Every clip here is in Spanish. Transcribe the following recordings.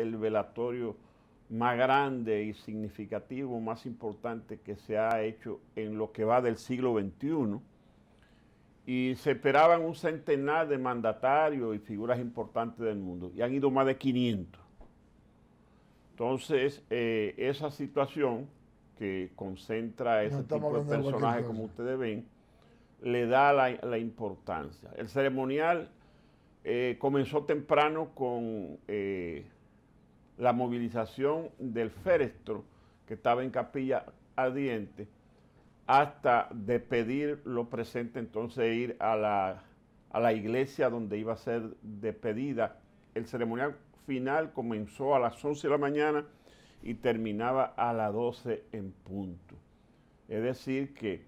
el velatorio más grande y significativo, más importante que se ha hecho en lo que va del siglo XXI. Y se esperaban un centenar de mandatarios y figuras importantes del mundo. Y han ido más de 500. Entonces, eh, esa situación que concentra ese tipo de personajes, como ustedes ven, le da la, importancia. El ceremonial eh, comenzó temprano con... Eh, la movilización del férestro que estaba en capilla ardiente hasta despedir lo presente, entonces e ir a la, a la iglesia donde iba a ser despedida. El ceremonial final comenzó a las 11 de la mañana y terminaba a las 12 en punto. Es decir que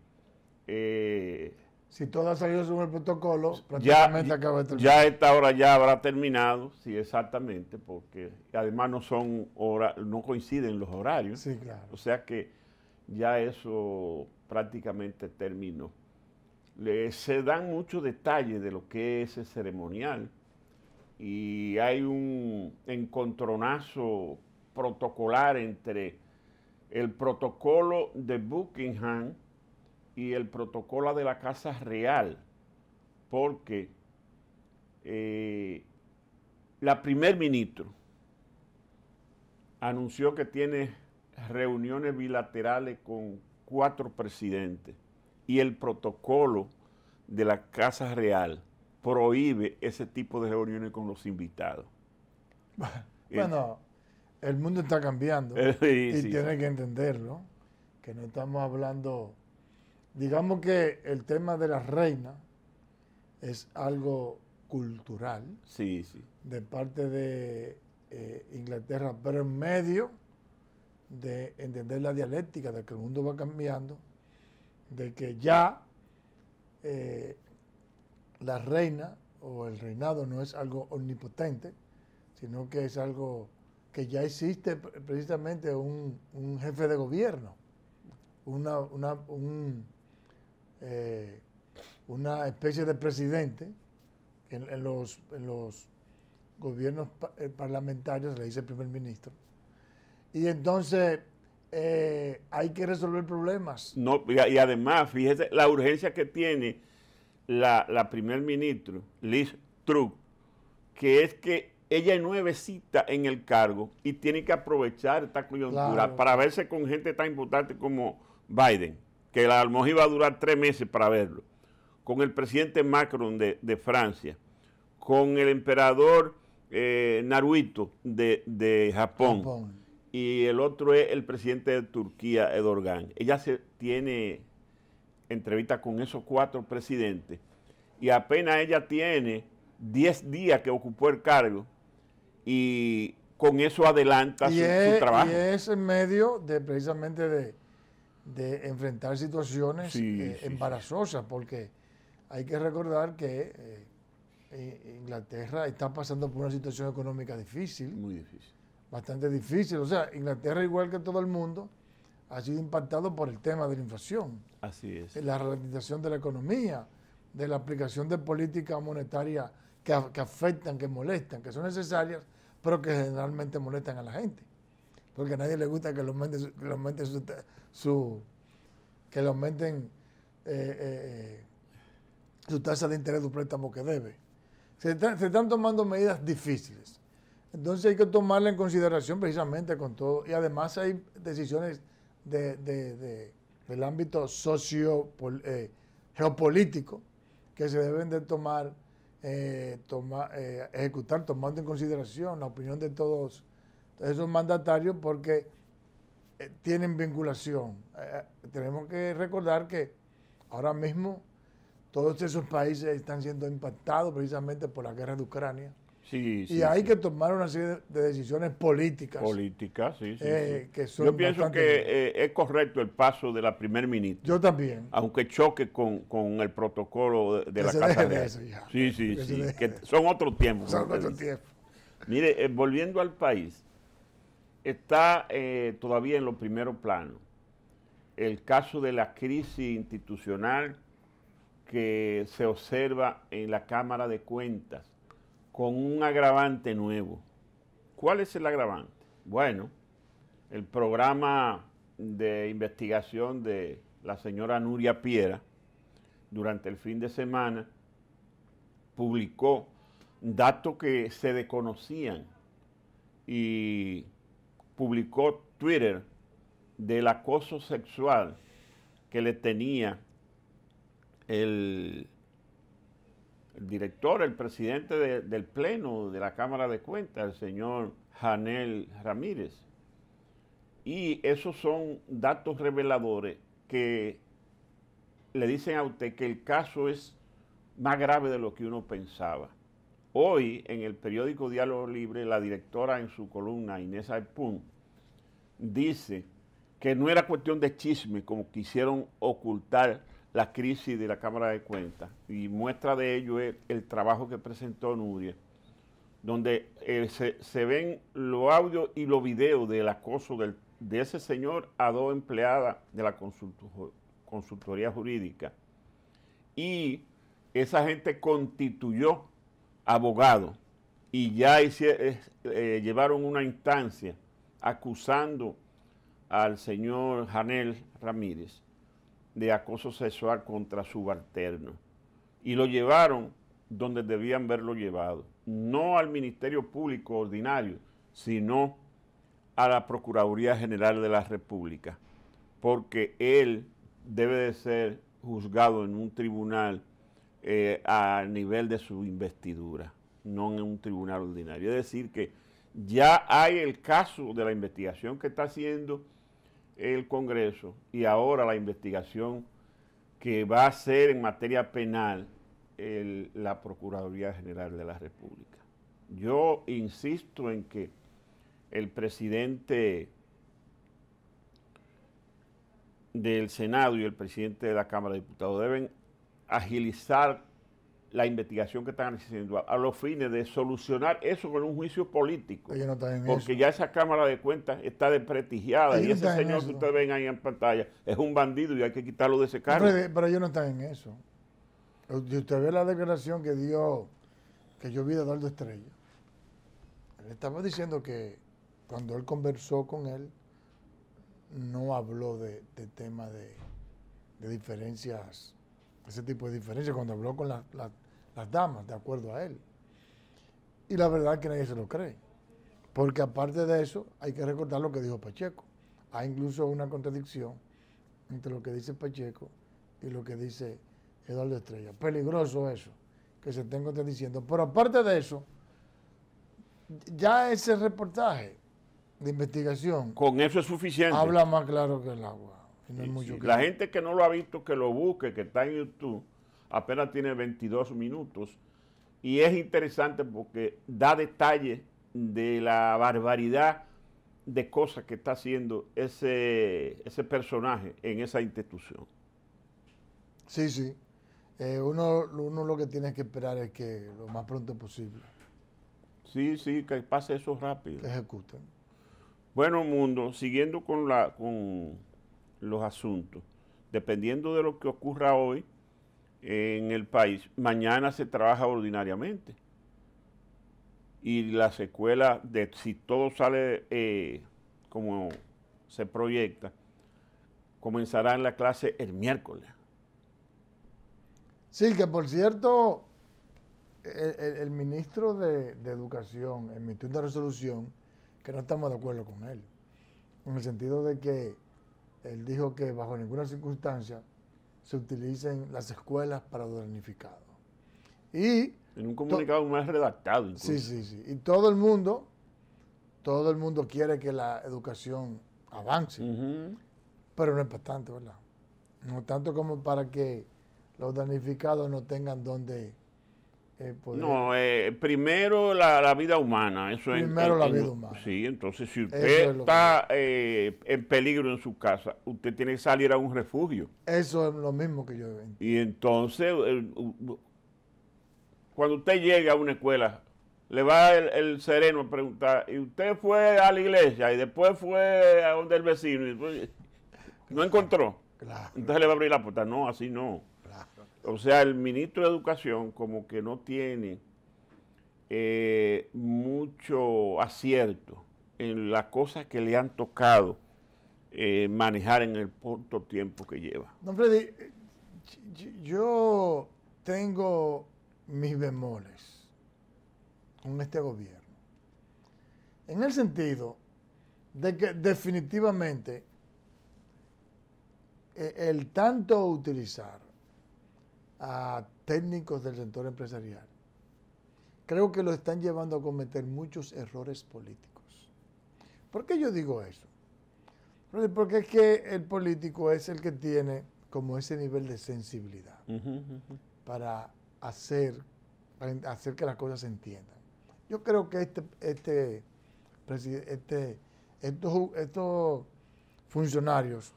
eh, si todo ha salido según el protocolo, prácticamente ya, acaba Ya esta hora ya habrá terminado, sí, exactamente, porque además no son hora, no coinciden los horarios. Sí, claro. O sea que ya eso prácticamente terminó. Le, se dan muchos detalles de lo que es ese ceremonial y hay un encontronazo protocolar entre el protocolo de Buckingham y el protocolo de la Casa Real, porque eh, la primer ministro anunció que tiene reuniones bilaterales con cuatro presidentes y el protocolo de la Casa Real prohíbe ese tipo de reuniones con los invitados. Bueno, el mundo está cambiando y tienes tiene que entenderlo, que no estamos hablando digamos que el tema de la reina es algo cultural de parte de eh, Inglaterra, pero en medio de entender la dialéctica de que el mundo va cambiando, de que ya eh, la reina o el reinado no es algo omnipotente, sino que es algo que ya existe precisamente un, jefe de gobierno, una, un, eh, una especie de presidente. En, los, los gobiernos eh, parlamentarios le dice primer ministro. Y entonces eh, hay que resolver problemas. No, y, además, fíjese la urgencia que tiene la, primer ministro, Liz Truss, que es que ella es nuevecita en el cargo y tiene que aprovechar esta coyuntura para verse con gente tan importante como Biden que la almohada iba a durar tres meses para verlo, con el presidente Macron de, Francia, con el emperador eh, Naruito de, Japón, y el otro es el presidente de Turquía, Erdogan. Ella se tiene entrevista con esos cuatro presidentes y apenas ella tiene diez días que ocupó el cargo y con eso adelanta su, su, trabajo. Y es en medio de precisamente de de enfrentar situaciones eh, embarazosas, porque hay que recordar que eh, Inglaterra está pasando por una situación económica difícil. Muy difícil. Bastante difícil. O sea, Inglaterra, igual que todo el mundo, ha sido impactado por el tema de la inflación. Así es. La ralentización de la economía, de la aplicación de políticas monetarias que afectan, que molestan, que son necesarias, pero que generalmente molestan a la gente porque a nadie le gusta que le aumenten, su, que aumenten eh, eh, su tasa de interés de préstamo que debe. Se, están tomando medidas difíciles. Entonces hay que tomarla en consideración precisamente con todo. Y además hay decisiones de, de, del ámbito socio eh, geopolítico que se deben de tomar, tomar ejecutar tomando en consideración la opinión de todos esos mandatarios porque eh, tienen vinculación. Eh, eh, tenemos que recordar que ahora mismo todos esos países están siendo impactados precisamente por la guerra de Ucrania. Sí, y hay que tomar una serie de decisiones políticas. Políticas, sí, sí. que yo pienso que es correcto el paso de la primer ministra. Yo también. Aunque choque con, el protocolo de, la de Sí, sí, sí. son otros tiempos. Son otros tiempos. Mire, volviendo al país, está eh, todavía en los primeros planos. El caso de la crisis institucional que se observa en la Cámara de Cuentas con un agravante nuevo. ¿Cuál es el agravante? Bueno, el programa de investigación de la señora Nuria Piera durante el fin de semana publicó datos que se desconocían y publicó Twitter del acoso sexual que le tenía el, director, el presidente del Pleno de la Cámara de Cuentas, el señor Janel Ramírez. Y esos son datos reveladores que le dicen a usted que el caso es más grave de lo que uno pensaba. Hoy, en el periódico Diálogo Libre, la directora en su columna, Inés Alpún, dice que no era cuestión de chisme, como quisieron ocultar la crisis de la Cámara de Cuentas. Y muestra de ello es el trabajo que presentó Nuria, donde eh, se, ven los audios y los videos del acoso del, de ese señor a dos empleadas de la consultoría jurídica. Y esa gente constituyó abogado y ya eh, eh, llevaron una instancia acusando al señor Janel Ramírez de acoso sexual contra subalterno. Y lo llevaron donde debían verlo llevado, no al Ministerio Público Ordinario, sino a la Procuraduría General de la República, porque él debe de ser juzgado en un tribunal eh, a nivel de su investidura, no en un tribunal ordinario. Es decir, que ya hay el caso de la investigación que está haciendo el Congreso y ahora la investigación que va a hacer en materia penal la Procuraduría General de la República. Yo insisto en que el presidente del Senado y el presidente de la Cámara de Diputados deben agilizar la investigación que están haciendo a los fines de solucionar eso con un juicio político. No porque ya esa Cámara de Cuentas está desprestigiada y ese señor que usted ven ahí en pantalla es un bandido y hay que quitarlo de ese cargo. Pero, ellos no están en eso. Usted ve la declaración que dio, que yo vi de Eduardo Estrella. Le estaba diciendo que cuando él conversó con él, no habló de, temas de, diferencias ese tipo de diferencias. Cuando habló con las la, las damas, de acuerdo a él. Y la verdad es que nadie se lo cree. Porque aparte de eso, hay que recordar lo que dijo Pacheco. Hay incluso una contradicción entre lo que dice Pacheco y lo que dice Eduardo Estrella. Peligroso eso, que se estén contradiciendo. Pero aparte de eso, ya ese reportaje de investigación. Con eso es suficiente. Habla más claro que el agua. La gente que no lo ha visto, que lo busque, que está en YouTube apenas tiene 22 minutos. Y es interesante porque da detalles de la barbaridad de cosas que está haciendo ese, ese personaje en esa institución. Sí, sí. Eh, uno, lo que tiene que esperar es que lo más pronto posible. Sí, sí, que pase eso rápido. Que ejecuten. Bueno, mundo, siguiendo con, la, con los asuntos, dependiendo de lo que ocurra hoy, en el país, mañana se trabaja ordinariamente. Y las escuelas, de, si todo sale eh, como se proyecta, comenzará en la clase el miércoles. Sí, que por cierto, el, ministro de, Educación emitió una resolución que no estamos de acuerdo con él, en el sentido de que él dijo que bajo ninguna circunstancia se utilicen las escuelas para damnificados. Y en un comunicado más redactado. Sí, sí, sí. Y todo el mundo, todo el mundo quiere que la educación avance, pero no es bastante, ¿verdad? No tanto como para que los damnificados no tengan donde eh, no, eh, primero la, vida humana. Eso primero la vida humana. Sí, entonces si usted está eh, en peligro en su casa, usted tiene que salir a un refugio. Eso es lo mismo que yo Y entonces, cuando usted llega a una escuela, le va el, sereno a preguntar, ¿y usted fue a la iglesia? Y después fue a donde el vecino, y después, no encontró. Claro. Entonces le va a abrir la puerta. No, así no. O sea, el ministro de Educación como que no tiene eh, mucho acierto en las cosas que le han tocado eh, manejar en el corto tiempo que lleva. Don Freddy, eh, yo tengo mis bemoles con este gobierno. En el sentido de que definitivamente el tanto utilizar a técnicos del sector empresarial, creo que lo están llevando a cometer muchos errores políticos. ¿Por qué yo digo eso? Porque es que el político es el que tiene como ese nivel de sensibilidad para hacer, hacer que las cosas se entiendan. Yo creo que este, este, este estos, estos funcionarios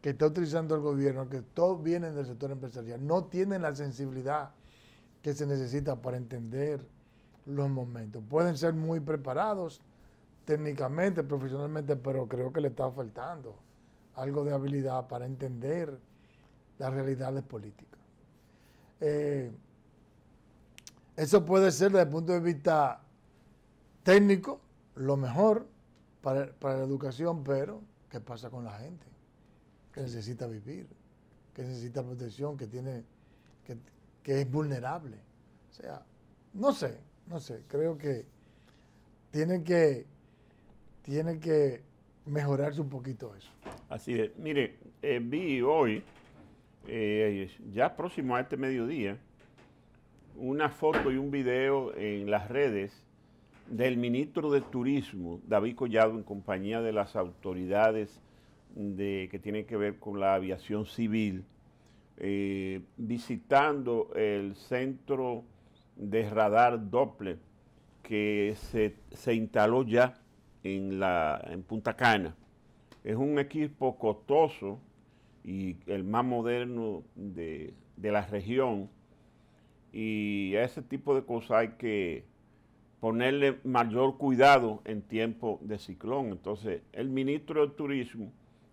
que está utilizando el gobierno, que todos vienen del sector empresarial, no tienen la sensibilidad que se necesita para entender los momentos. Pueden ser muy preparados técnicamente, profesionalmente, pero creo que le está faltando algo de habilidad para entender las realidades políticas. Eh, eso puede ser desde el punto de vista técnico lo mejor para la educación, pero ¿qué pasa con la gente? necesita vivir, que necesita protección, que tiene, que, es vulnerable. O sea, no sé, no sé, creo que tiene que, tiene que mejorarse un poquito eso. Así es. Mire, eh, vi hoy, eh, ya próximo a este mediodía, una foto y un video en las redes del ministro de Turismo, David Collado, en compañía de las autoridades que tiene que ver con la aviación civil, eh, visitando el centro de radar Doppler que se, instaló ya en, la, en Punta Cana. Es un equipo costoso y el más moderno de, la región y a ese tipo de cosas hay que ponerle mayor cuidado en tiempo de ciclón. Entonces, el ministro del Turismo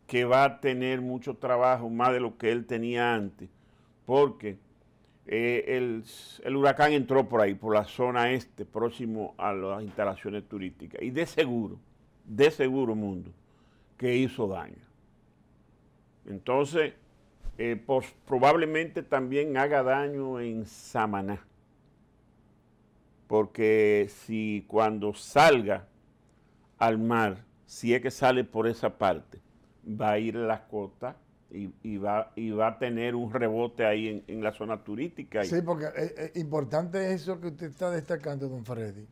que va a tener mucho trabajo, más de lo que él tenía antes, porque eh, el, huracán entró por ahí, por la zona este, próximo a las instalaciones turísticas. Y de seguro, de seguro, mundo, que hizo daño. Entonces, eh, probablemente también haga daño en Samaná. Porque si cuando salga al mar, si es que sale por esa parte, va a ir a las costas y, va, y va a tener un rebote ahí en, la zona turística. Sí, porque eh, eh, es, importante eso que usted está destacando, don Freddy,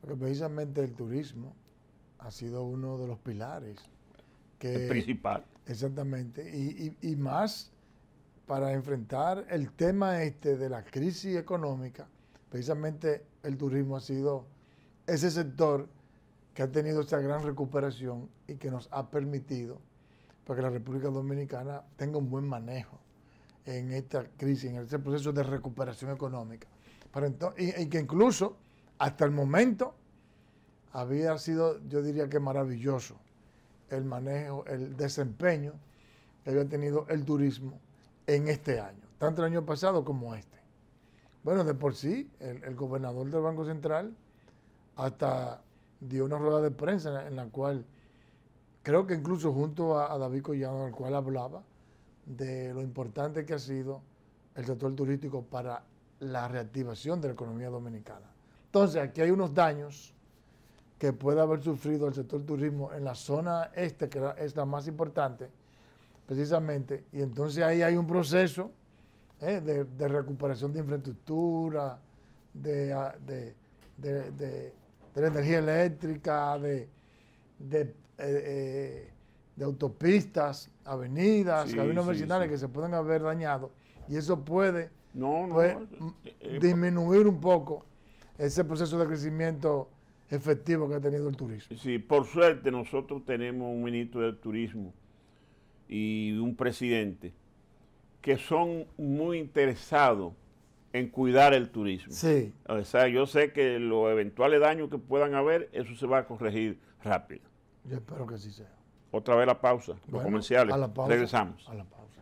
porque precisamente el turismo ha sido uno de los pilares. Que, el principal. Exactamente, y, y, y más para enfrentar el tema este de la crisis económica, precisamente el turismo ha sido ese sector que ha tenido esta gran recuperación y que nos ha permitido para que la República Dominicana tenga un buen manejo en esta crisis, en este proceso de recuperación económica. Pero entonces, y, que incluso hasta el momento había sido, yo diría que maravilloso, el manejo, el desempeño que había tenido el turismo en este año, tanto el año pasado como este. Bueno, de por sí, el, gobernador del Banco Central hasta dio una rueda de prensa en la cual creo que incluso junto a, David Collado, al cual hablaba, de lo importante que ha sido el sector turístico para la reactivación de la economía dominicana. Entonces, aquí hay unos daños que puede haber sufrido el sector turismo en la zona este, que es la más importante, precisamente, y entonces ahí hay un proceso ¿eh? de, recuperación de infraestructura, de, de la energía eléctrica, de, eh, eh, de autopistas, avenidas, caminos vecinales que se pueden haber dañado y eso puede, no, pues, eh, disminuir un poco ese proceso de crecimiento efectivo que ha tenido el turismo. Sí, por suerte nosotros tenemos un ministro del turismo y un presidente que son muy interesados en cuidar el turismo. Sí. O sea, yo sé que los eventuales daños que puedan haber, eso se va a corregir rápido. Yo espero que sí sea. Otra vez la pausa, los comerciales. A la pausa, Regresamos. A la pausa.